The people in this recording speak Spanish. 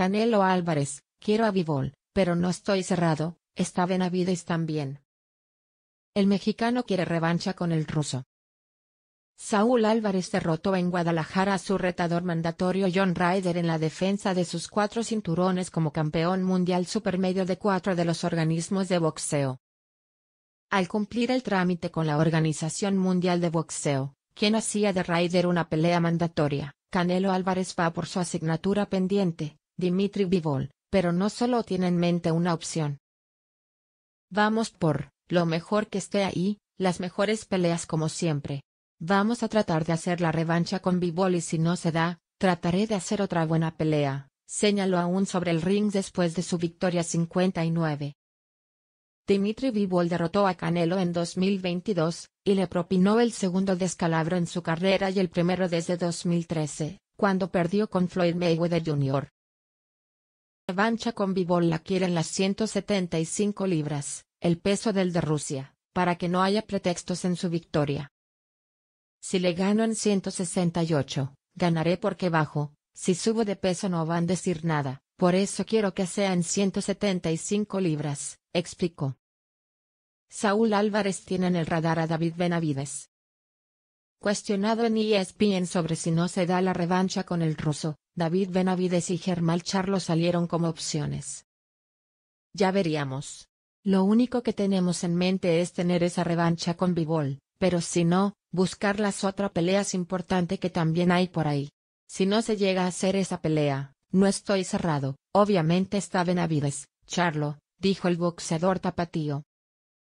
Canelo Álvarez, quiero a Vivol, pero no estoy cerrado, está Benavides también. El mexicano quiere revancha con el ruso. Saúl Álvarez derrotó en Guadalajara a su retador mandatorio John Ryder en la defensa de sus cuatro cinturones como campeón mundial supermedio de cuatro de los organismos de boxeo. Al cumplir el trámite con la Organización Mundial de Boxeo, quien hacía de Ryder una pelea mandatoria, Canelo Álvarez va por su asignatura pendiente, Dimitri Bivol, pero no solo tiene en mente una opción. Vamos por, lo mejor que esté ahí, las mejores peleas como siempre. Vamos a tratar de hacer la revancha con Bivol y si no se da, trataré de hacer otra buena pelea, señaló aún sobre el ring después de su victoria 59. Dimitri Bivol derrotó a Canelo en 2022, y le propinó el segundo descalabro en su carrera y el primero desde 2013, cuando perdió con Floyd Mayweather Jr revancha con la quieren las 175 libras, el peso del de Rusia, para que no haya pretextos en su victoria. Si le gano en 168, ganaré porque bajo, si subo de peso no van a decir nada, por eso quiero que sea en 175 libras, explicó. Saúl Álvarez tiene en el radar a David Benavides, Cuestionado en ESPN sobre si no se da la revancha con el ruso, David Benavides y Germán Charlo salieron como opciones. Ya veríamos. Lo único que tenemos en mente es tener esa revancha con Bivol, pero si no, buscar las otras peleas importante que también hay por ahí. Si no se llega a hacer esa pelea, no estoy cerrado, obviamente está Benavides, Charlo, dijo el boxeador tapatío.